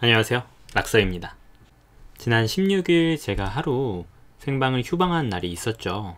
안녕하세요 락서입니다 지난 16일 제가 하루 생방을 휴방한 날이 있었죠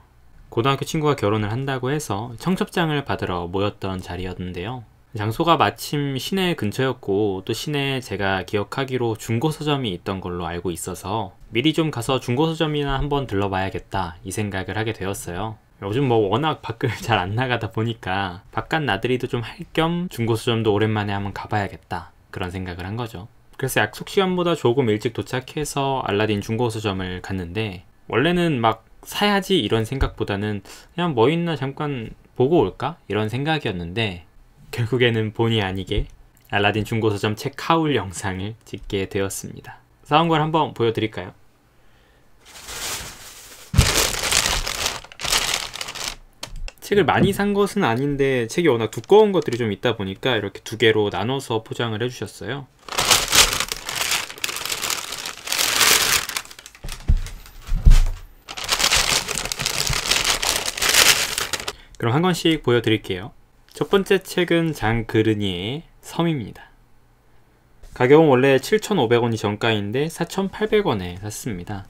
고등학교 친구가 결혼을 한다고 해서 청첩장을 받으러 모였던 자리였는데요 장소가 마침 시내 근처였고 또 시내에 제가 기억하기로 중고서점이 있던 걸로 알고 있어서 미리 좀 가서 중고서점이나 한번 들러봐야겠다 이 생각을 하게 되었어요 요즘 뭐 워낙 밖을 잘 안 나가다 보니까 바깥 나들이도 좀 할 겸 중고서점도 오랜만에 한번 가봐야겠다 그런 생각을 한 거죠 그래서 약속 시간보다 조금 일찍 도착해서 알라딘 중고 서점을 갔는데 원래는 막 사야지 이런 생각보다는 그냥 뭐 있나 잠깐 보고 올까 이런 생각이었는데 결국에는 본의 아니게 알라딘 중고 서점 책하울 영상을 찍게 되었습니다. 싸운 걸 한번 보여드릴까요? 책을 많이 산 것은 아닌데 책이 워낙 두꺼운 것들이 좀 있다 보니까 이렇게 두 개로 나눠서 포장을 해주셨어요. 그럼 한 권씩 보여드릴게요. 첫 번째 책은 장 그르니의 섬입니다. 가격은 원래 7,500원이 정가인데 4,800원에 샀습니다.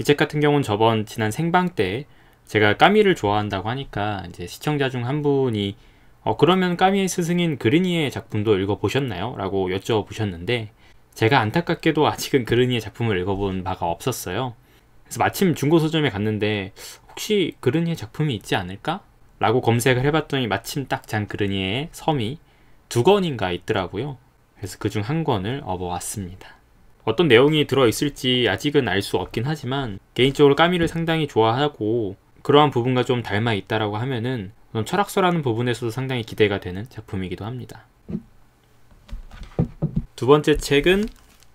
이 책 같은 경우는 저번 지난 생방 때 제가 까미를 좋아한다고 하니까 이제 시청자 중 한 분이 어 그러면 까미의 스승인 그르니의 작품도 읽어보셨나요? 라고 여쭤보셨는데 제가 안타깝게도 아직은 그르니의 작품을 읽어본 바가 없었어요. 그래서 마침 중고 서점에 갔는데 혹시 그르니의 작품이 있지 않을까? 라고 검색을 해봤더니 마침 딱 장그르니에 섬이 두 권인가 있더라고요. 그래서 그 중 한 권을 업어왔습니다. 어떤 내용이 들어있을지 아직은 알 수 없긴 하지만 개인적으로 까미를 상당히 좋아하고 그러한 부분과 좀 닮아 있다라고 하면은 철학서라는 부분에서도 상당히 기대가 되는 작품이기도 합니다. 두 번째 책은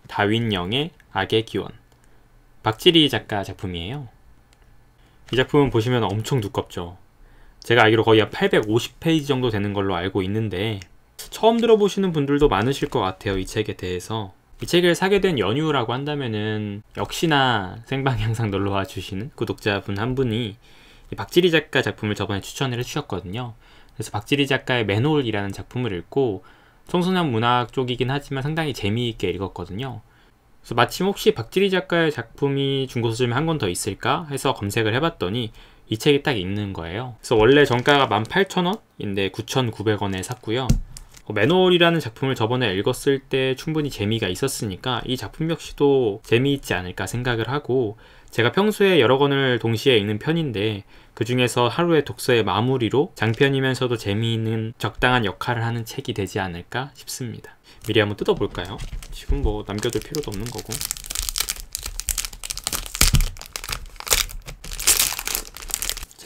다윈영의 악의 기원 박지리 작가 작품이에요. 이 작품은 보시면 엄청 두껍죠. 제가 알기로 거의 850페이지 정도 되는 걸로 알고 있는데 처음 들어보시는 분들도 많으실 것 같아요. 이 책에 대해서. 이 책을 사게 된 연유라고 한다면은 역시나 생방향상 놀러와 주시는 구독자분 한 분이 박지리 작가 작품을 저번에 추천을 해주셨거든요. 그래서 박지리 작가의 맨홀이라는 작품을 읽고 청소년 문학 쪽이긴 하지만 상당히 재미있게 읽었거든요. 그래서 마침 혹시 박지리 작가의 작품이 중고서점에 한 권 더 있을까 해서 검색을 해봤더니 이 책이 딱 있는 거예요. 그래서 원래 정가가 18,000원인데 9,900원에 샀고요. 어, 매놀이라는 작품을 저번에 읽었을 때 충분히 재미가 있었으니까 이 작품 역시도 재미있지 않을까 생각을 하고 제가 평소에 여러 권을 동시에 읽는 편인데 그 중에서 하루의 독서의 마무리로 장편이면서도 재미있는 적당한 역할을 하는 책이 되지 않을까 싶습니다. 미리 한번 뜯어볼까요? 지금 뭐 남겨둘 필요도 없는 거고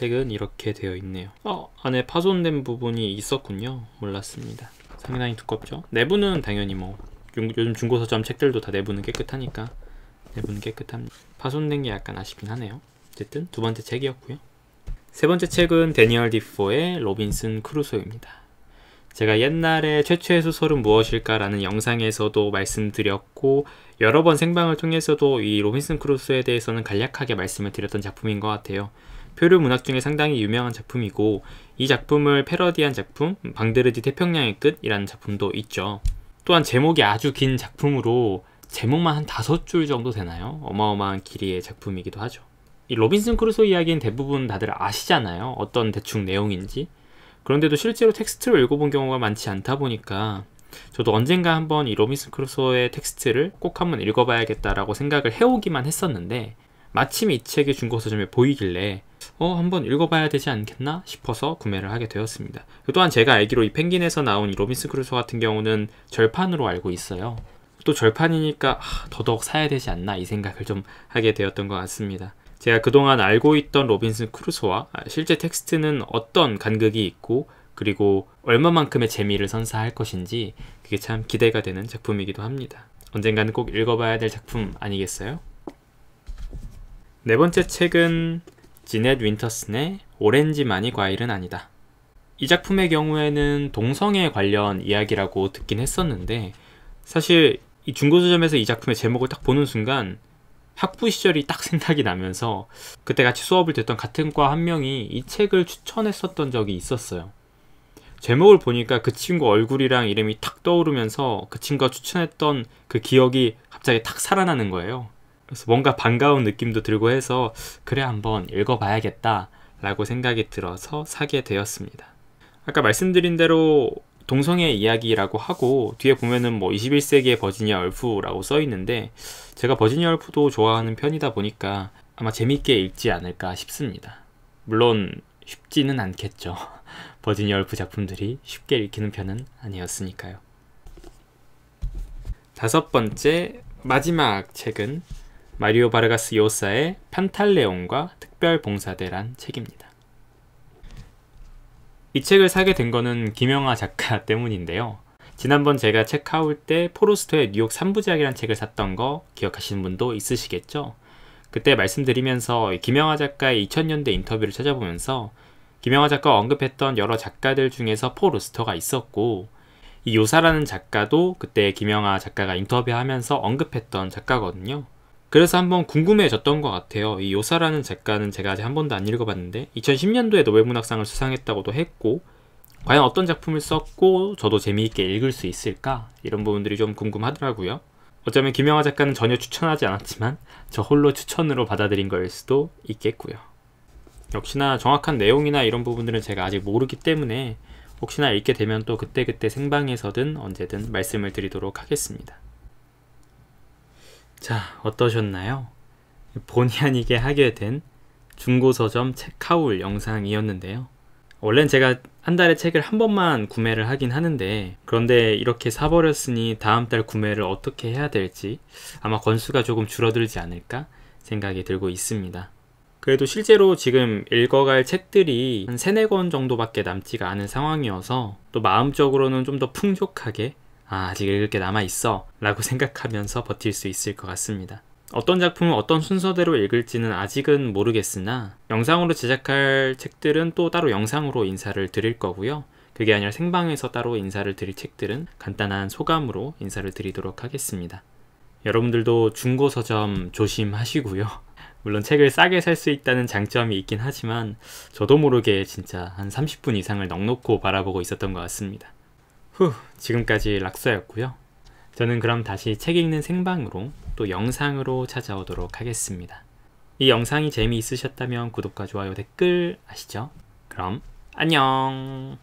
색은 이렇게 되어 있네요 어, 안에 파손된 부분이 있었군요 몰랐습니다 상당히 두껍죠 내부는 당연히 뭐 요즘 중고서점 책들도 다 내부는 깨끗하니까 내부는 깨끗합니다 파손된 게 약간 아쉽긴 하네요 어쨌든 두 번째 책이었고요 세 번째 책은 데니얼 디포의 로빈슨 크루소입니다 제가 옛날에 최초의 소설은 무엇일까 라는 영상에서도 말씀드렸고 여러 번 생방을 통해서도 이 로빈슨 크루소에 대해서는 간략하게 말씀을 드렸던 작품인 것 같아요 표류 문학 중에 상당히 유명한 작품이고 이 작품을 패러디한 작품 방데르디 태평양의 끝이라는 작품도 있죠. 또한 제목이 아주 긴 작품으로 제목만 한 다섯 줄 정도 되나요? 어마어마한 길이의 작품이기도 하죠. 이 로빈슨 크루소 이야기는 대부분 다들 아시잖아요. 어떤 대충 내용인지. 그런데도 실제로 텍스트를 읽어본 경우가 많지 않다 보니까 저도 언젠가 한번 이 로빈슨 크루소의 텍스트를 꼭 한번 읽어봐야겠다라고 생각을 해오기만 했었는데 마침 이 책이 중고서점에 보이길래 어 한번 읽어봐야 되지 않겠나 싶어서 구매를 하게 되었습니다. 그 또한 제가 알기로 이 펭귄에서 나온 이 로빈스 크루소 같은 경우는 절판으로 알고 있어요. 또 절판이니까 아, 더더욱 사야 되지 않나 이 생각을 좀 하게 되었던 것 같습니다. 제가 그동안 알고 있던 로빈슨 크루소와 아, 실제 텍스트는 어떤 간극이 있고 그리고 얼마만큼의 재미를 선사할 것인지 그게 참 기대가 되는 작품이기도 합니다. 언젠가는 꼭 읽어봐야 될 작품 아니겠어요? 네 번째 책은 지넷 윈터슨의 오렌지만이 과일은 아니다. 이 작품의 경우에는 동성애 관련 이야기라고 듣긴 했었는데 사실 이 중고서점에서 이 작품의 제목을 딱 보는 순간 학부 시절이 딱 생각이 나면서 그때 같이 수업을 듣던 같은 과 한 명이 이 책을 추천했었던 적이 있었어요. 제목을 보니까 그 친구 얼굴이랑 이름이 탁 떠오르면서 그 친구가 추천했던 그 기억이 갑자기 탁 살아나는 거예요. 그래서 뭔가 반가운 느낌도 들고 해서 그래 한번 읽어봐야겠다 라고 생각이 들어서 사게 되었습니다. 아까 말씀드린 대로 동성애 이야기라고 하고 뒤에 보면은 뭐 21세기의 버지니아 얼프라고 써 있는데 제가 버지니아 얼프도 좋아하는 편이다 보니까 아마 재밌게 읽지 않을까 싶습니다. 물론 쉽지는 않겠죠. 버지니아 얼프 작품들이 쉽게 읽히는 편은 아니었으니까요. 다섯 번째 마지막 책은 마리오 바르가스 요사의 판탈레온과 특별봉사대란 책입니다. 이 책을 사게 된 거는 김영하 작가 때문인데요. 지난번 제가 책하울 때 포로스토의 뉴욕 3부작이라는 책을 샀던 거 기억하시는 분도 있으시겠죠? 그때 말씀드리면서 김영하 작가의 2000년대 인터뷰를 찾아보면서 김영하 작가가 언급했던 여러 작가들 중에서 포로스터가 있었고 이 요사라는 작가도 그때 김영하 작가가 인터뷰하면서 언급했던 작가거든요. 그래서 한번 궁금해졌던 것 같아요. 이 요사라는 작가는 제가 아직 한 번도 안 읽어봤는데 2010년도에 노벨문학상을 수상했다고도 했고 과연 어떤 작품을 썼고 저도 재미있게 읽을 수 있을까 이런 부분들이 좀 궁금하더라고요. 어쩌면 김영하 작가는 전혀 추천하지 않았지만 저 홀로 추천으로 받아들인 걸 수도 있겠고요. 역시나 정확한 내용이나 이런 부분들은 제가 아직 모르기 때문에 혹시나 읽게 되면 또 그때그때 생방에서든 언제든 말씀을 드리도록 하겠습니다. 자, 어떠셨나요? 본의 아니게 하게 된 중고서점 책하울 영상이었는데요. 원래는 제가 한 달에 책을 한 번만 구매를 하긴 하는데 그런데 이렇게 사버렸으니 다음 달 구매를 어떻게 해야 될지 아마 권수가 조금 줄어들지 않을까 생각이 들고 있습니다. 그래도 실제로 지금 읽어갈 책들이 한 3, 4권 정도밖에 남지가 않은 상황이어서 또 마음적으로는 좀 더 풍족하게 아, 아직 읽을 게 남아 있어 라고 생각하면서 버틸 수 있을 것 같습니다. 어떤 작품을 어떤 순서대로 읽을지는 아직은 모르겠으나 영상으로 제작할 책들은 또 따로 영상으로 인사를 드릴 거고요. 그게 아니라 생방에서 따로 인사를 드릴 책들은 간단한 소감으로 인사를 드리도록 하겠습니다. 여러분들도 중고 서점 조심하시고요. 물론 책을 싸게 살 수 있다는 장점이 있긴 하지만 저도 모르게 진짜 한 30분 이상을 넉넉히 바라보고 있었던 것 같습니다. 후 지금까지 락사였고요. 저는 그럼 다시 책 읽는 생방으로 또 영상으로 찾아오도록 하겠습니다. 이 영상이 재미있으셨다면 구독과 좋아요 댓글 아시죠? 그럼 안녕